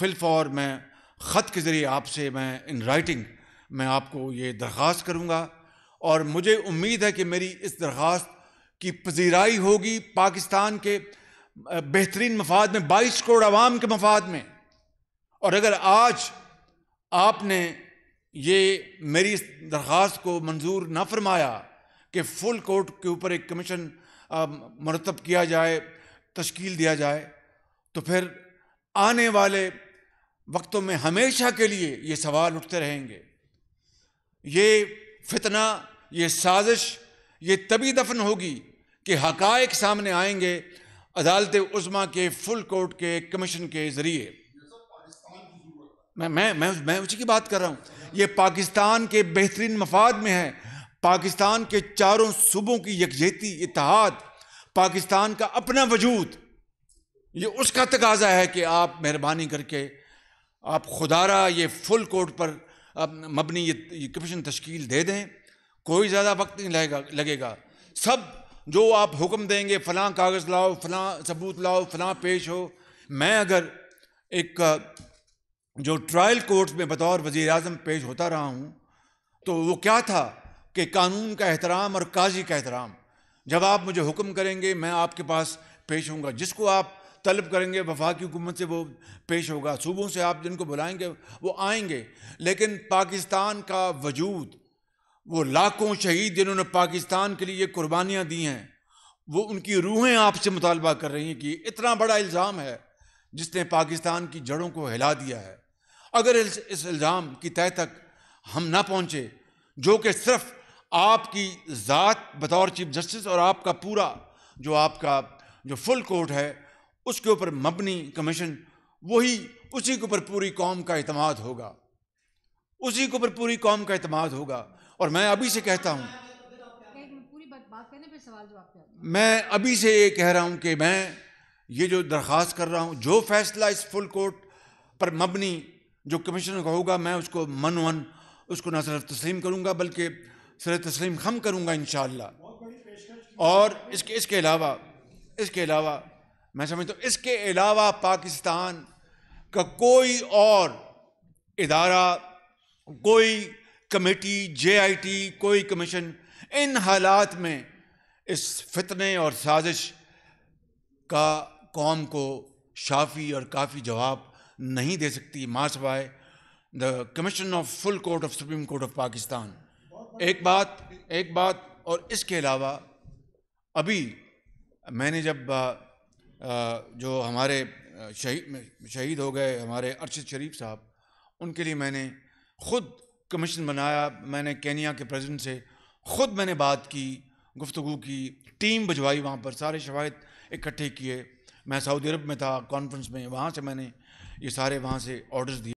फिलफौर मैं ख़त के ज़रिए आपसे मैं इन राइटिंग मैं आपको ये दरख्वास्त करूँगा और मुझे उम्मीद है कि मेरी इस दरख्वास्त की पजीराई होगी पाकिस्तान के बेहतरीन मफाद में बाईस करोड़ आवाम के मफाद में और अगर आज आपने ये मेरी इस दरख्वास्त को मंजूर ना फरमाया कि फुल कोर्ट के ऊपर एक कमीशन मरतब किया जाए तश्कील दिया जाए तो फिर आने वाले वक्तों में हमेशा के लिए ये सवाल उठते रहेंगे ये फितना ये साजिश ये तभी दफन होगी कि हकायक सामने आएंगे अदालत उज़मा के फुल कोर्ट के कमीशन के ज़रिए मैं मैं मैं मैं उसी की बात कर रहा हूँ ये पाकिस्तान के बेहतरीन मफाद में है पाकिस्तान के चारों सूबों की यकजहती इतिहाद पाकिस्तान का अपना वजूद ये उसका तकाजा है कि आप मेहरबानी करके आप खुदारा ये फुल कोर्ट पर मबनी ये कमीशन तश्कील दे दें कोई ज़्यादा वक्त नहीं लगेगा लगेगा सब जो आप हुक्म देंगे फ़लाँ कागज़ लाओ फलां सबूत लाओ फ़लाँ पेश हो मैं अगर एक जो ट्रायल कोर्ट में बतौर वज़ी अजम पेश होता रहा हूँ तो वो क्या था कि कानून का एहतराम और काजी का एहतराम जब आप मुझे हुक्म करेंगे मैं आपके पास पेश हूँगा जिसको आप तलब करेंगे वफा हुकूमत से वो पेश होगा सूबों से आप जिनको बुलाएंगे वो आएंगे लेकिन पाकिस्तान का वजूद वो लाखों शहीद जिन्होंने पाकिस्तान के लिए कुर्बानियाँ दी हैं वो उनकी रूहें आपसे मुतालबा कर रही हैं कि इतना बड़ा इल्ज़ाम है जिसने पाकिस्तान की जड़ों को हिला दिया है अगर इस, इस इल्ज़ाम की तय तक हम ना पहुँचे जो कि सिर्फ आपकी ज़ात बतौर चीफ जस्टिस और आपका पूरा जो आपका जो फुल कोर्ट है उसके ऊपर मबनी कमीशन वही उसी के ऊपर पूरी कौम का अतमाद होगा उसी के ऊपर पूरी कौम का अतमाद होगा और मैं अभी से कहता हूँ मैं अभी से ये कह रहा हूँ कि मैं ये जो दरख्वास्त कर रहा हूँ जो फैसला इस फुल कोर्ट पर मबनी जो कमीशन का होगा मैं उसको मन वन उसको ना सिर्फ तस्लीम करूँगा बल्कि सर तस्लीम खम करूँगा इन और इसके इसके अलावा इसके अलावा मैं समझता हूँ इसके अलावा पाकिस्तान का कोई और इदारा कोई कमेटी जे आई टी कोई कमीशन इन हालात में इस फितने और साजिश का कौम को शाफी और काफ़ी जवाब नहीं दे सकती by the commission of full court of supreme court of Pakistan एक बात एक बात और इसके अलावा अभी मैंने जब जो हमारे शहीद शहीद हो गए हमारे अरशद शरीफ साहब उनके लिए मैंने ख़ुद कमीशन बनाया मैंने केनिया के प्रेसिडेंट से ख़ुद मैंने बात की गुफ्तु की टीम भिजवाई वहाँ पर सारे शवाद इकट्ठे किए मैं सऊदी अरब में था कॉन्फ्रेंस में वहाँ से मैंने ये सारे वहाँ से ऑर्डर्स दिए